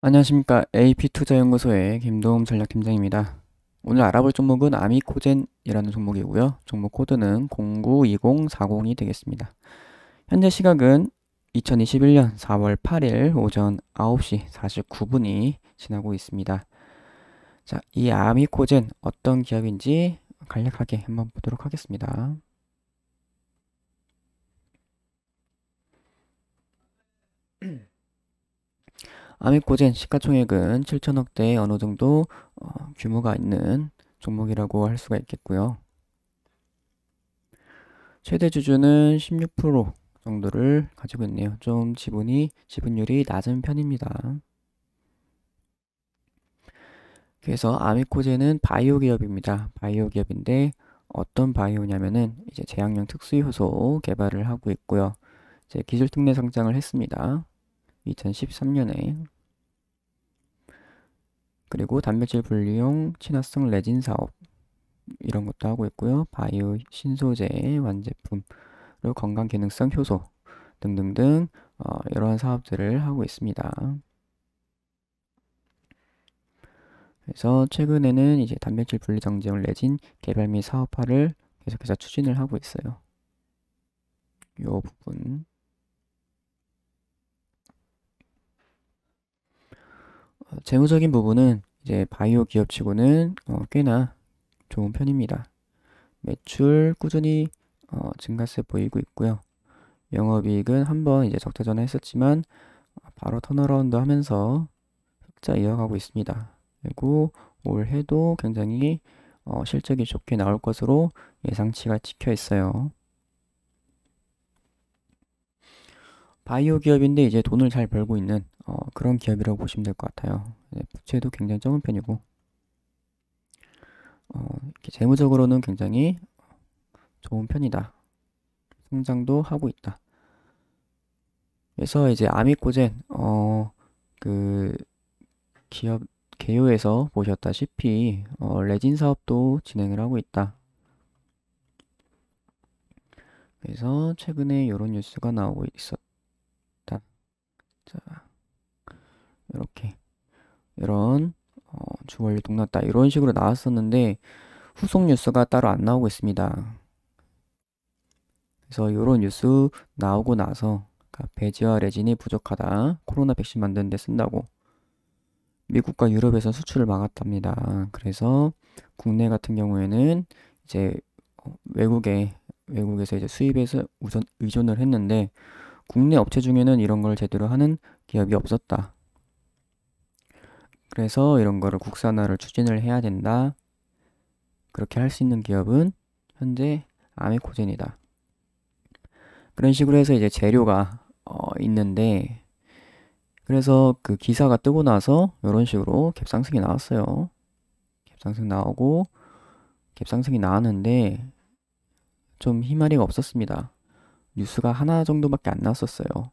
안녕하십니까. AP투자연구소의 김도움 전략팀장입니다. 오늘 알아볼 종목은 아미코젠이라는 종목이고요. 종목 코드는 092040이 되겠습니다. 현재 시각은 2021년 4월 8일 오전 9시 49분이 지나고 있습니다. 자, 이 아미코젠 어떤 기업인지 간략하게 한번 보도록 하겠습니다. 아미코젠 시가총액은 7천억대의 어느 정도 어, 규모가 있는 종목이라고 할 수가 있겠고요. 최대 주주는 16% 정도를 가지고 있네요. 좀 지분이 지분율이 낮은 편입니다. 그래서 아미코젠은 바이오 기업입니다. 바이오 기업인데 어떤 바이오냐면은 이제 제약용 특수 효소 개발을 하고 있고요. 이제 기술 특례 상장을 했습니다. 2013년에 그리고 단백질 분리용 친화성 레진 사업 이런 것도 하고 있고요. 바이오 신소재 완제품 그리고 건강 기능성 효소 등등등 어, 이러한 사업들을 하고 있습니다. 그래서 최근에는 이제 단백질 분리 정제용 레진 개발 및 사업화를 계속해서 추진을 하고 있어요. 요 부분 재무적인 부분은 이제 바이오 기업치고는 어, 꽤나 좋은 편입니다. 매출 꾸준히 어, 증가세 보이고 있고요. 영업이익은 한번 이제 적자전에 했었지만 바로 턴어라운드 하면서 흑자 이어가고 있습니다. 그리고 올해도 굉장히 어, 실적이 좋게 나올 것으로 예상치가 찍혀 있어요. 바이오 기업인데 이제 돈을 잘 벌고 있는 그런 기업이라고 보시면 될 것 같아요. 예, 부채도 굉장히 적은 편이고 어, 재무적으로는 굉장히 좋은 편이다. 성장도 하고 있다. 그래서 이제 아미코젠 어, 그 기업 개요에서 보셨다시피 어, 레진 사업도 진행을 하고 있다. 그래서 최근에 이런 뉴스가 나오고 있었다. 자. 이렇게 이런 어, 주월 동났다 이런 식으로 나왔었는데 후속 뉴스가 따로 안 나오고 있습니다. 그래서 이런 뉴스 나오고 나서 그러니까 배지와 레진이 부족하다. 코로나 백신 만드는 데 쓴다고. 미국과 유럽에서 수출을 막았답니다. 그래서 국내 같은 경우에는 이제 어, 외국에 외국에서 이제 수입해서 우선 의존을 했는데 국내 업체 중에는 이런 걸 제대로 하는 기업이 없었다. 그래서 이런 거를 국산화를 추진을 해야 된다. 그렇게 할 수 있는 기업은 현재 아메코젠이다. 그런 식으로 해서 이제 재료가 어, 있는데 그래서 그 기사가 뜨고 나서 이런 식으로 갭상승이 나왔어요. 갭상승 나오고 갭상승이 나왔는데 좀 희마리가 없었습니다. 뉴스가 하나 정도밖에 안 나왔었어요.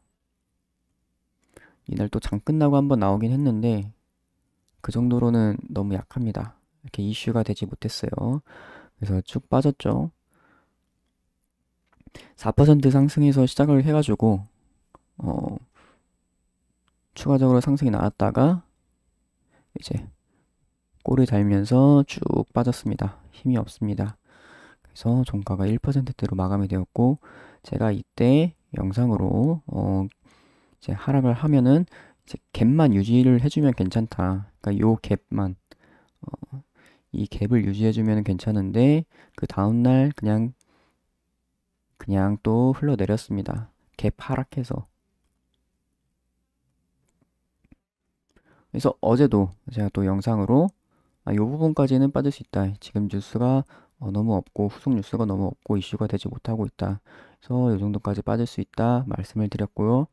이날 또 장 끝나고 한번 나오긴 했는데 그 정도로는 너무 약합니다. 이렇게 이슈가 되지 못했어요. 그래서 쭉 빠졌죠. 4% 상승해서 시작을 해가지고 어, 추가적으로 상승이 나왔다가 이제 꼬리 달면서 쭉 빠졌습니다. 힘이 없습니다. 그래서 종가가 1%대로 마감이 되었고 제가 이때 영상으로 어, 이제 하락을 하면은 이제 갭만 유지를 해주면 괜찮다. 그러니까 요 갭만 어, 이 갭을 유지해주면 괜찮은데 그 다음날 그냥 그냥 또 흘러내렸습니다. 갭 하락해서 그래서 어제도 제가 또 영상으로 아, 요 부분까지는 빠질 수 있다. 지금 뉴스가 어, 너무 없고 후속 뉴스가 너무 없고 이슈가 되지 못하고 있다. 그래서 이 정도까지 빠질 수 있다 말씀을 드렸고요.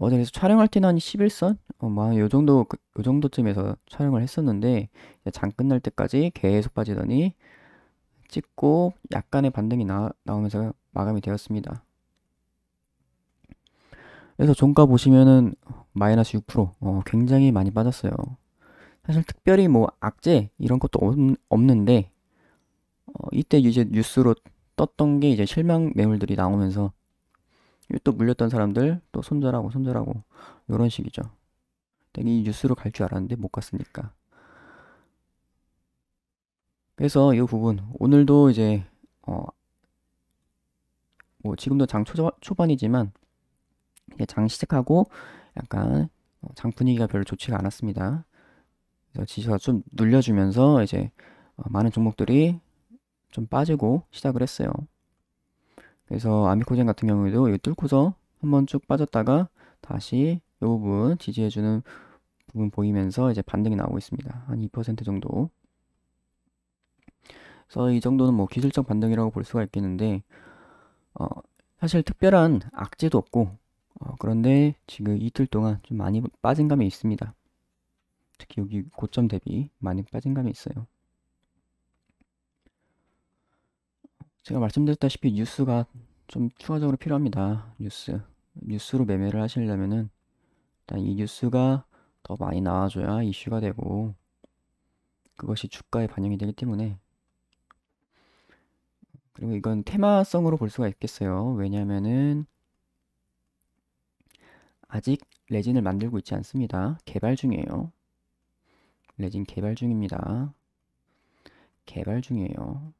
맞아 뭐 그래서 촬영할 때는 한 11선? 어, 뭐요 정도 그, 요 정도쯤에서 촬영을 했었는데 장 끝날 때까지 계속 빠지더니 찍고 약간의 반등이 나, 나오면서 마감이 되었습니다. 그래서 종가 보시면은 마이너스 6% 어, 굉장히 많이 빠졌어요. 사실 특별히 뭐 악재 이런 것도 없, 는데 어, 이때 이제 뉴스로 떴던 게 이제 실명 매물들이 나오면서 또 물렸던 사람들 또 손절하고 손절하고 이런 식이죠. 이 뉴스로 갈 줄 알았는데 못 갔으니까. 그래서 이 부분 오늘도 이제 어뭐 지금도 장 초, 초반이지만 장 시작하고 약간 장 분위기가 별로 좋지가 않았습니다. 그래서 지수가 좀 눌려주면서 이제 어, 많은 종목들이 좀 빠지고 시작을 했어요. 그래서 아미코젠 같은 경우에도 이 뚫고서 한 번 쭉 빠졌다가 다시 이 부분 지지해주는 부분 보이면서 이제 반등이 나오고 있습니다. 한 2% 정도. 그래서 이 정도는 뭐 기술적 반등이라고 볼 수가 있겠는데, 어, 사실 특별한 악재도 없고, 어, 그런데 지금 이틀 동안 좀 많이 빠진 감이 있습니다. 특히 여기 고점 대비 많이 빠진 감이 있어요. 제가 말씀드렸다시피 뉴스가 좀 추가적으로 필요합니다. 뉴스. 뉴스로 매매를 하시려면은 일단 이 뉴스가 더 많이 나와줘야 이슈가 되고 그것이 주가에 반영이 되기 때문에 그리고 이건 테마성으로 볼 수가 있겠어요. 왜냐면은 아직 레진을 만들고 있지 않습니다. 개발 중이에요. 레진 개발 중입니다. 개발 중이에요.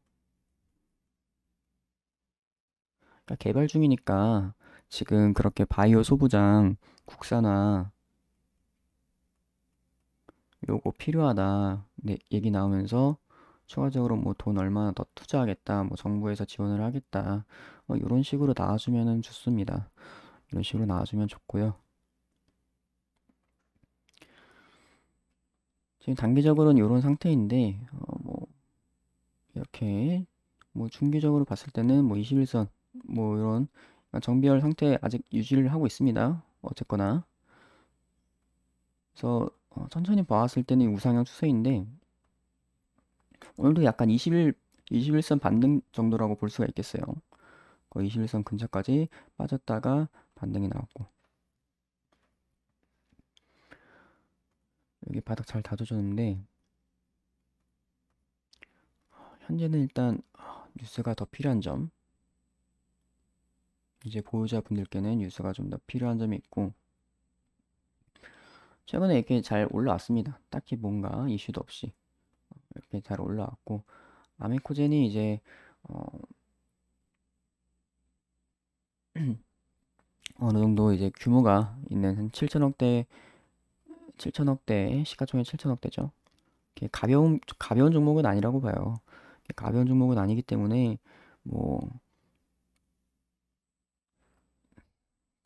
그러니까 개발 중이니까 지금 그렇게 바이오 소부장 국산화 요거 필요하다 네, 얘기 나오면서 추가적으로 뭐 돈 얼마나 더 투자하겠다 뭐 정부에서 지원을 하겠다 어, 뭐 이런 식으로 나와주면은 좋습니다 이런 식으로 나와주면 좋고요 지금 단기적으로는 이런 상태인데 어, 뭐 이렇게 뭐 중기적으로 봤을 때는 뭐 21선 뭐 이런 정비열 상태 아직 유지를 하고 있습니다. 어쨌거나 그래서 어, 천천히 봐왔을 때는 우상향 추세인데 오늘도 약간 21, 21선 반등 정도라고 볼 수가 있겠어요. 거의 21선 근처까지 빠졌다가 반등이 나왔고 여기 바닥 잘 다져줬는데 어, 현재는 일단 어, 뉴스가 더 필요한 점 이제 보유자분들께는 뉴스가 좀 더 필요한 점이 있고 최근에 이렇게 잘 올라왔습니다. 딱히 뭔가 이슈도 없이 이렇게 잘 올라왔고 아메코젠이 이제 어, 어느 정도 이제 규모가 있는 한 7천억대 7천억대 시가총액 7천억대죠. 이렇게 가벼운 가벼운 종목은 아니라고 봐요. 가벼운 종목은 아니기 때문에 뭐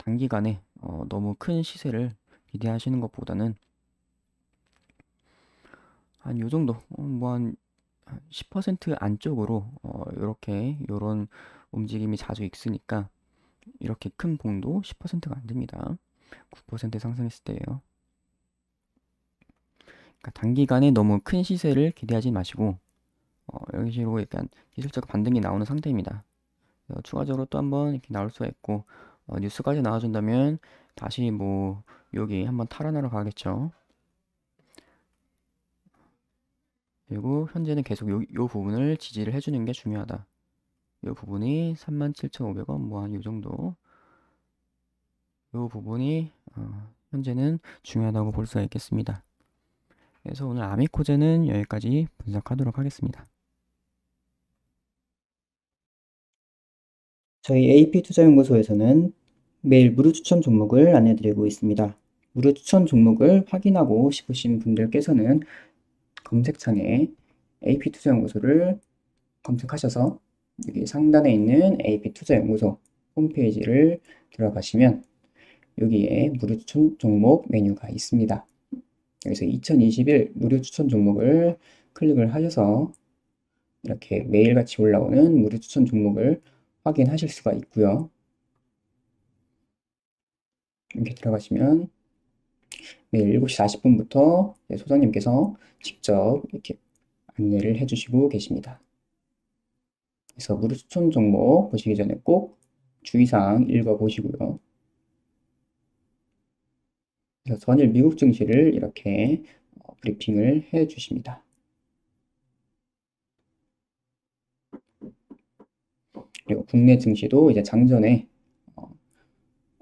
단기간에 어, 너무 큰 시세를 기대하시는 것보다는 한 요 정도 어, 뭐한 10% 안쪽으로 어, 이렇게 이런 움직임이 자주 있으니까 이렇게 큰 봉도 10%가 안 됩니다. 9% 상승했을 때예요. 그러니까 단기간에 너무 큰 시세를 기대하지 마시고 어, 이런 식으로 약간 기술적 반등이 나오는 상태입니다. 어, 추가적으로 또 한번 이렇게 나올 수가 있고 어, 뉴스까지 나와준다면 다시 뭐 여기 한번 탈환하러 가겠죠. 그리고 현재는 계속 요, 요 부분을 지지를 해주는 게 중요하다. 요 부분이 37,500원 뭐 한 요 정도. 요 부분이 어, 현재는 중요하다고 볼 수가 있겠습니다. 그래서 오늘 아미코제는 여기까지 분석하도록 하겠습니다. 저희 AP투자연구소에서는 매일 무료 추천 종목을 안내드리고 있습니다. 무료 추천 종목을 확인하고 싶으신 분들께서는 검색창에 AP투자연구소를 검색하셔서 여기 상단에 있는 AP투자연구소 홈페이지를 들어가시면 여기에 무료 추천 종목 메뉴가 있습니다. 여기서 2021 무료 추천 종목을 클릭을 하셔서 이렇게 매일같이 올라오는 무료 추천 종목을 확인하실 수가 있고요. 이렇게 들어가시면 매일 7시 40분부터 소장님께서 직접 이렇게 안내를 해주시고 계십니다. 그래서 무료 추천 종목 보시기 전에 꼭 주의사항 읽어보시고요. 그래서 전일 미국 증시를 이렇게 어, 브리핑을 해주십니다. 그리고 국내 증시도 이제 장전에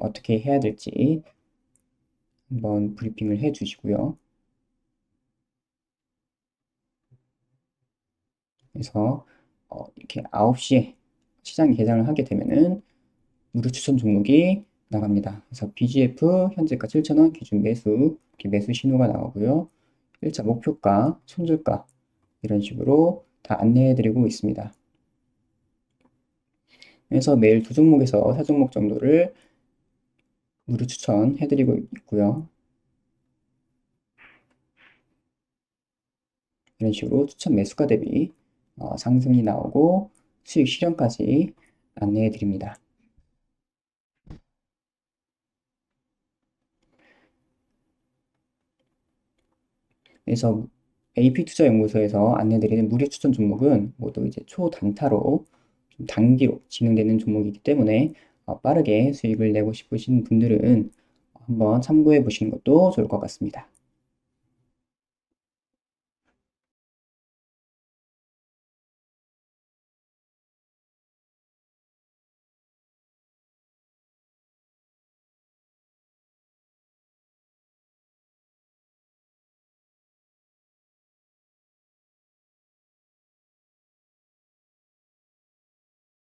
어떻게 해야 될지 한번 브리핑을 해 주시고요. 그래서 어, 이렇게 9시에 시장 개장을 하게 되면은 무료 추천 종목이 나갑니다. 그래서 BGF 현재가 7,000원 기준 매수 이렇게 매수 신호가 나오고요. 1차 목표가, 손절가 이런 식으로 다 안내해 드리고 있습니다. 그래서 매일 두 종목에서 세 종목 정도를 무료 추천해드리고 있고요. 이런 식으로 추천 매수가 대비 어, 상승이 나오고 수익 실현까지 안내해 드립니다. 그래서 AP투자연구소에서 안내드리는 무료 추천 종목은 모두 이제 초단타로 단기로 진행되는 종목이기 때문에 어, 빠르게 수익을 내고 싶으신 분들은 한번 참고해 보시는 것도 좋을 것 같습니다.